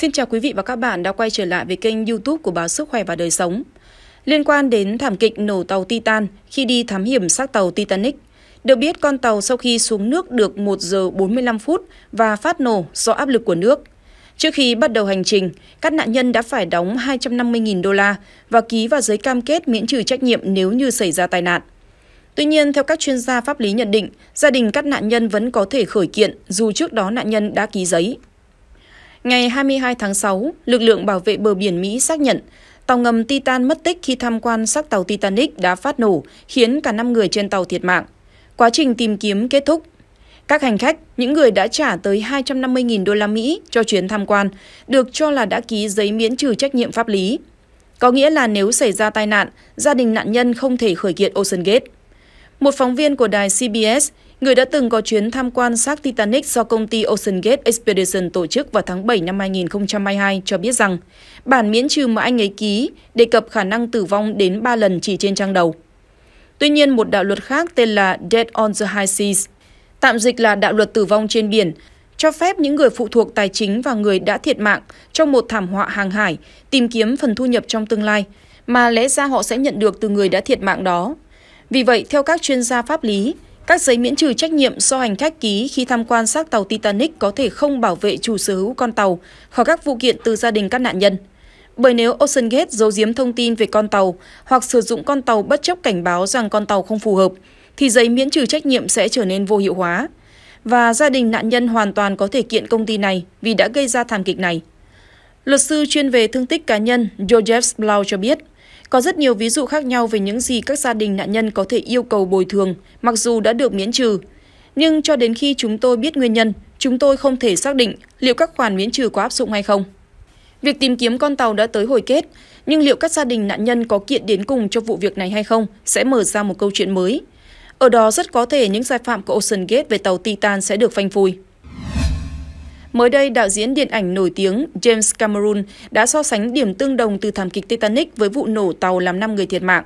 Xin chào quý vị và các bạn đã quay trở lại với kênh YouTube của báo Sức khỏe và đời sống. Liên quan đến thảm kịch nổ tàu Titan khi đi thám hiểm xác tàu Titanic, được biết con tàu sau khi xuống nước được 1 giờ 45 phút và phát nổ do áp lực của nước. Trước khi bắt đầu hành trình, các nạn nhân đã phải đóng 250.000 đô la và ký vào giấy cam kết miễn trừ trách nhiệm nếu như xảy ra tai nạn. Tuy nhiên, theo các chuyên gia pháp lý nhận định, gia đình các nạn nhân vẫn có thể khởi kiện dù trước đó nạn nhân đã ký giấy. Ngày 22 tháng 6, lực lượng bảo vệ bờ biển Mỹ xác nhận tàu ngầm Titan mất tích khi tham quan xác tàu Titanic đã phát nổ, khiến cả 5 người trên tàu thiệt mạng. Quá trình tìm kiếm kết thúc. Các hành khách, những người đã trả tới 250.000 đô la Mỹ cho chuyến tham quan, được cho là đã ký giấy miễn trừ trách nhiệm pháp lý. Có nghĩa là nếu xảy ra tai nạn, gia đình nạn nhân không thể khởi kiện Ocean Gate. Một phóng viên của đài CBS người đã từng có chuyến tham quan xác Titanic do công ty Ocean Gate Expedition tổ chức vào tháng 7 năm 2022 cho biết rằng bản miễn trừ mà anh ấy ký đề cập khả năng tử vong đến 3 lần chỉ trên trang đầu. Tuy nhiên, một đạo luật khác tên là Dead on the High Seas, tạm dịch là đạo luật tử vong trên biển, cho phép những người phụ thuộc tài chính và người đã thiệt mạng trong một thảm họa hàng hải tìm kiếm phần thu nhập trong tương lai mà lẽ ra họ sẽ nhận được từ người đã thiệt mạng đó. Vì vậy, theo các chuyên gia pháp lý, các giấy miễn trừ trách nhiệm do hành khách ký khi tham quan xác tàu Titanic có thể không bảo vệ chủ sở hữu con tàu khỏi các vụ kiện từ gia đình các nạn nhân. Bởi nếu Ocean Gate giấu giếm thông tin về con tàu hoặc sử dụng con tàu bất chấp cảnh báo rằng con tàu không phù hợp, thì giấy miễn trừ trách nhiệm sẽ trở nên vô hiệu hóa. Và gia đình nạn nhân hoàn toàn có thể kiện công ty này vì đã gây ra thảm kịch này. Luật sư chuyên về thương tích cá nhân Joseph Blau cho biết, có rất nhiều ví dụ khác nhau về những gì các gia đình nạn nhân có thể yêu cầu bồi thường, mặc dù đã được miễn trừ. Nhưng cho đến khi chúng tôi biết nguyên nhân, chúng tôi không thể xác định liệu các khoản miễn trừ có áp dụng hay không. Việc tìm kiếm con tàu đã tới hồi kết, nhưng liệu các gia đình nạn nhân có kiện đến cùng cho vụ việc này hay không sẽ mở ra một câu chuyện mới. Ở đó rất có thể những sai phạm của Ocean Gate về tàu Titan sẽ được phanh phui. Mới đây, đạo diễn điện ảnh nổi tiếng James Cameron đã so sánh điểm tương đồng từ thảm kịch Titanic với vụ nổ tàu làm 5 người thiệt mạng.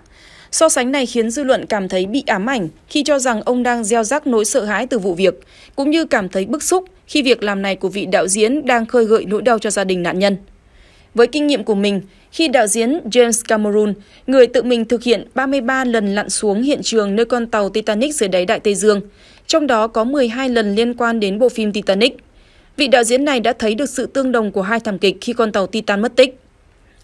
So sánh này khiến dư luận cảm thấy bị ám ảnh khi cho rằng ông đang gieo rắc nỗi sợ hãi từ vụ việc, cũng như cảm thấy bức xúc khi việc làm này của vị đạo diễn đang khơi gợi nỗi đau cho gia đình nạn nhân. Với kinh nghiệm của mình, khi đạo diễn James Cameron, người tự mình thực hiện 33 lần lặn xuống hiện trường nơi con tàu Titanic dưới đáy Đại Tây Dương, trong đó có 12 lần liên quan đến bộ phim Titanic. Vị đạo diễn này đã thấy được sự tương đồng của hai thảm kịch khi con tàu Titan mất tích.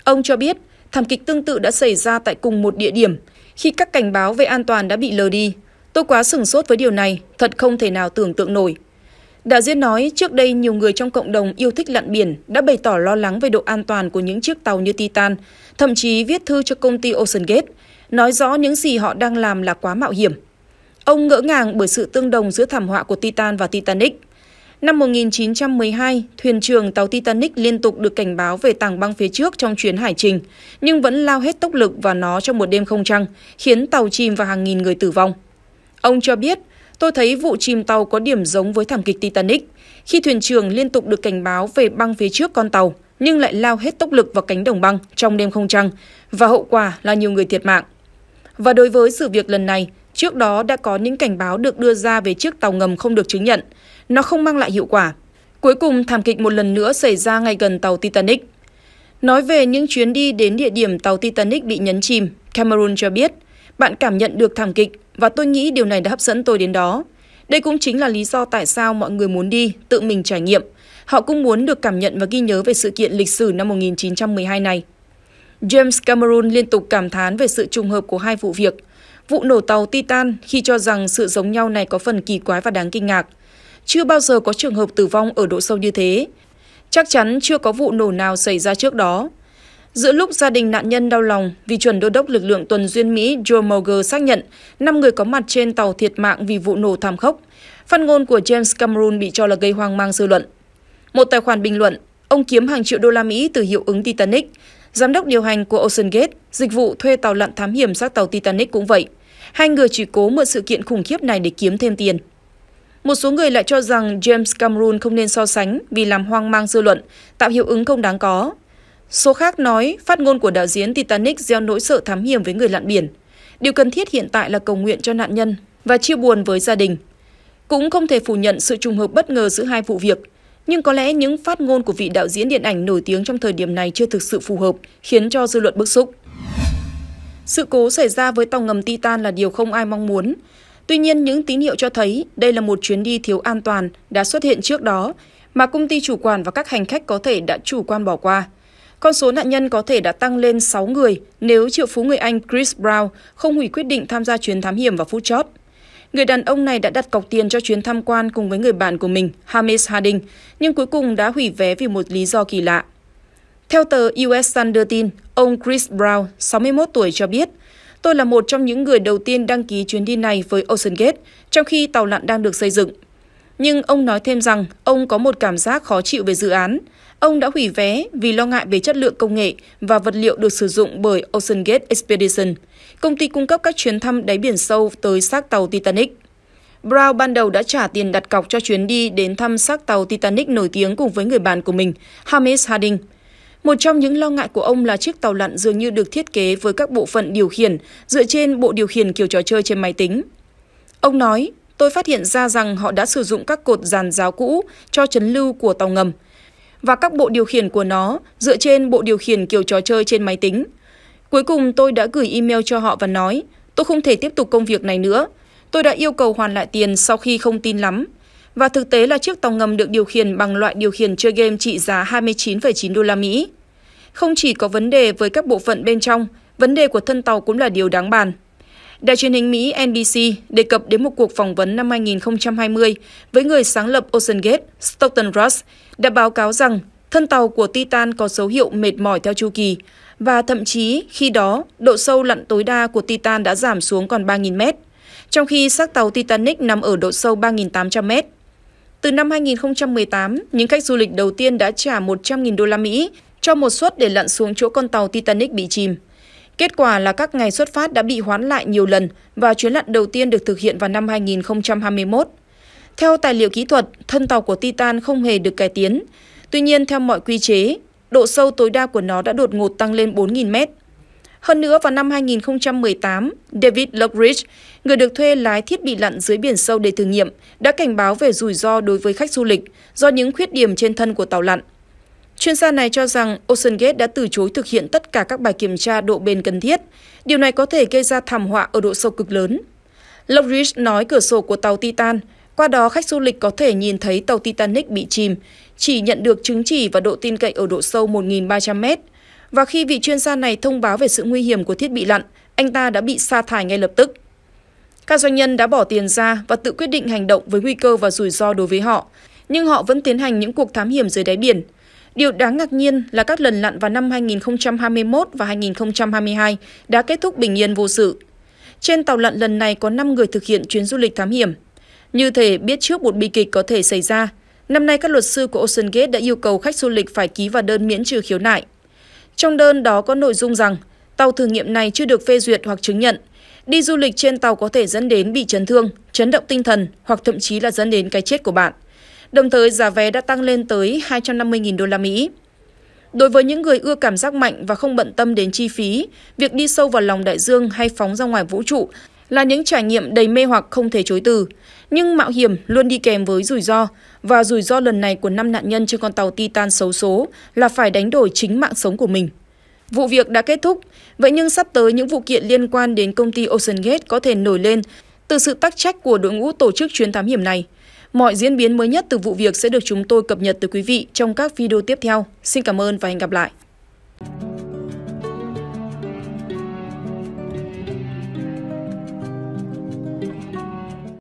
Ông cho biết, thảm kịch tương tự đã xảy ra tại cùng một địa điểm, khi các cảnh báo về an toàn đã bị lờ đi. Tôi quá sửng sốt với điều này, thật không thể nào tưởng tượng nổi. Đạo diễn nói trước đây nhiều người trong cộng đồng yêu thích lặn biển đã bày tỏ lo lắng về độ an toàn của những chiếc tàu như Titan, thậm chí viết thư cho công ty Ocean Gate, nói rõ những gì họ đang làm là quá mạo hiểm. Ông ngỡ ngàng bởi sự tương đồng giữa thảm họa của Titan và Titanic – Năm 1912, thuyền trưởng tàu Titanic liên tục được cảnh báo về tảng băng phía trước trong chuyến hải trình, nhưng vẫn lao hết tốc lực vào nó trong một đêm không trăng, khiến tàu chìm và hàng nghìn người tử vong. Ông cho biết, tôi thấy vụ chìm tàu có điểm giống với thảm kịch Titanic, khi thuyền trưởng liên tục được cảnh báo về băng phía trước con tàu, nhưng lại lao hết tốc lực vào cánh đồng băng trong đêm không trăng, và hậu quả là nhiều người thiệt mạng. Và đối với sự việc lần này, Trước đó đã có những cảnh báo được đưa ra về chiếc tàu ngầm không được chứng nhận. Nó không mang lại hiệu quả. Cuối cùng, thảm kịch một lần nữa xảy ra ngay gần tàu Titanic. Nói về những chuyến đi đến địa điểm tàu Titanic bị nhấn chìm, Cameron cho biết, bạn cảm nhận được thảm kịch và tôi nghĩ điều này đã hấp dẫn tôi đến đó. Đây cũng chính là lý do tại sao mọi người muốn đi, tự mình trải nghiệm. Họ cũng muốn được cảm nhận và ghi nhớ về sự kiện lịch sử năm 1912 này. James Cameron liên tục cảm thán về sự trùng hợp của hai vụ việc – Vụ nổ tàu Titan khi cho rằng sự giống nhau này có phần kỳ quái và đáng kinh ngạc. Chưa bao giờ có trường hợp tử vong ở độ sâu như thế. Chắc chắn chưa có vụ nổ nào xảy ra trước đó. Giữa lúc gia đình nạn nhân đau lòng vì chuẩn đô đốc lực lượng tuần duyên Mỹ Joe Mauger xác nhận 5 người có mặt trên tàu thiệt mạng vì vụ nổ thảm khốc, phát ngôn của James Cameron bị cho là gây hoang mang dư luận. Một tài khoản bình luận, ông kiếm hàng triệu đô la Mỹ từ hiệu ứng Titanic, giám đốc điều hành của OceanGate, dịch vụ thuê tàu lặn thám hiểm xác tàu Titanic cũng vậy. Hai người chỉ cố mượn sự kiện khủng khiếp này để kiếm thêm tiền. Một số người lại cho rằng James Cameron không nên so sánh vì làm hoang mang dư luận, tạo hiệu ứng không đáng có. Số khác nói phát ngôn của đạo diễn Titanic gieo nỗi sợ thám hiểm với người lặn biển. Điều cần thiết hiện tại là cầu nguyện cho nạn nhân và chia buồn với gia đình. Cũng không thể phủ nhận sự trùng hợp bất ngờ giữa hai vụ việc, nhưng có lẽ những phát ngôn của vị đạo diễn điện ảnh nổi tiếng trong thời điểm này chưa thực sự phù hợp, khiến cho dư luận bức xúc. Sự cố xảy ra với tàu ngầm Titan là điều không ai mong muốn. Tuy nhiên, những tín hiệu cho thấy đây là một chuyến đi thiếu an toàn đã xuất hiện trước đó mà công ty chủ quản và các hành khách có thể đã chủ quan bỏ qua. Con số nạn nhân có thể đã tăng lên 6 người nếu triệu phú người Anh Chris Brown không hủy quyết định tham gia chuyến thám hiểm vào phút chót. Người đàn ông này đã đặt cọc tiền cho chuyến tham quan cùng với người bạn của mình, Hamish Harding, nhưng cuối cùng đã hủy vé vì một lý do kỳ lạ. Theo tờ US Sun đưa tin, ông Chris Brown, 61 tuổi cho biết, Tôi là một trong những người đầu tiên đăng ký chuyến đi này với Ocean Gate, trong khi tàu lặn đang được xây dựng. Nhưng ông nói thêm rằng ông có một cảm giác khó chịu về dự án. Ông đã hủy vé vì lo ngại về chất lượng công nghệ và vật liệu được sử dụng bởi Ocean Gate Expedition, công ty cung cấp các chuyến thăm đáy biển sâu tới xác tàu Titanic. Brown ban đầu đã trả tiền đặt cọc cho chuyến đi đến thăm xác tàu Titanic nổi tiếng cùng với người bạn của mình, Hamish Harding – một trong những lo ngại của ông là chiếc tàu lặn dường như được thiết kế với các bộ phận điều khiển dựa trên bộ điều khiển kiểu trò chơi trên máy tính. Ông nói, tôi phát hiện ra rằng họ đã sử dụng các cột giàn giáo cũ cho chấn lưu của tàu ngầm và các bộ điều khiển của nó dựa trên bộ điều khiển kiểu trò chơi trên máy tính. Cuối cùng tôi đã gửi email cho họ và nói, tôi không thể tiếp tục công việc này nữa. Tôi đã yêu cầu hoàn lại tiền sau khi không tin lắm và thực tế là chiếc tàu ngầm được điều khiển bằng loại điều khiển chơi game trị giá 29,9 đô la Mỹ. Không chỉ có vấn đề với các bộ phận bên trong, vấn đề của thân tàu cũng là điều đáng bàn. Đài truyền hình Mỹ NBC đề cập đến một cuộc phỏng vấn năm 2020 với người sáng lập OceanGate, Stockton Ross, đã báo cáo rằng thân tàu của Titan có dấu hiệu mệt mỏi theo chu kỳ và thậm chí khi đó độ sâu lặn tối đa của Titan đã giảm xuống còn 3.000 mét, trong khi xác tàu Titanic nằm ở độ sâu 3.800 mét. Từ năm 2018, những khách du lịch đầu tiên đã trả 100.000 đô la Mỹ cho một suất để lặn xuống chỗ con tàu Titanic bị chìm. Kết quả là các ngày xuất phát đã bị hoán lại nhiều lần và chuyến lặn đầu tiên được thực hiện vào năm 2021. Theo tài liệu kỹ thuật, thân tàu của Titan không hề được cải tiến. Tuy nhiên, theo mọi quy chế, độ sâu tối đa của nó đã đột ngột tăng lên 4.000 mét hơn nữa, vào năm 2018, David Lockridge, người được thuê lái thiết bị lặn dưới biển sâu để thử nghiệm, đã cảnh báo về rủi ro đối với khách du lịch do những khuyết điểm trên thân của tàu lặn. Chuyên gia này cho rằng OceanGate đã từ chối thực hiện tất cả các bài kiểm tra độ bền cần thiết. Điều này có thể gây ra thảm họa ở độ sâu cực lớn. Lockridge nói cửa sổ của tàu Titan, qua đó khách du lịch có thể nhìn thấy tàu Titanic bị chìm, chỉ nhận được chứng chỉ và độ tin cậy ở độ sâu 1.300 mét, và khi vị chuyên gia này thông báo về sự nguy hiểm của thiết bị lặn, anh ta đã bị sa thải ngay lập tức. Các doanh nhân đã bỏ tiền ra và tự quyết định hành động với nguy cơ và rủi ro đối với họ, nhưng họ vẫn tiến hành những cuộc thám hiểm dưới đáy biển. Điều đáng ngạc nhiên là các lần lặn vào năm 2021 và 2022 đã kết thúc bình yên vô sự. Trên tàu lặn lần này có 5 người thực hiện chuyến du lịch thám hiểm. Như thể biết trước một bi kịch có thể xảy ra, năm nay các luật sư của Ocean Gate đã yêu cầu khách du lịch phải ký vào đơn miễn trừ khiếu nại. Trong đơn đó có nội dung rằng tàu thử nghiệm này chưa được phê duyệt hoặc chứng nhận. Đi du lịch trên tàu có thể dẫn đến bị chấn thương, chấn động tinh thần hoặc thậm chí là dẫn đến cái chết của bạn. Đồng thời giá vé đã tăng lên tới 250.000 đô la Mỹ. Đối với những người ưa cảm giác mạnh và không bận tâm đến chi phí, việc đi sâu vào lòng đại dương hay phóng ra ngoài vũ trụ là những trải nghiệm đầy mê hoặc không thể chối từ. Nhưng mạo hiểm luôn đi kèm với rủi ro, và rủi ro lần này của năm nạn nhân trên con tàu Titan xấu số là phải đánh đổi chính mạng sống của mình. Vụ việc đã kết thúc, vậy nhưng sắp tới những vụ kiện liên quan đến công ty Ocean Gate có thể nổi lên từ sự tắc trách của đội ngũ tổ chức chuyến thám hiểm này. Mọi diễn biến mới nhất từ vụ việc sẽ được chúng tôi cập nhật tới quý vị trong các video tiếp theo. Xin cảm ơn và hẹn gặp lại.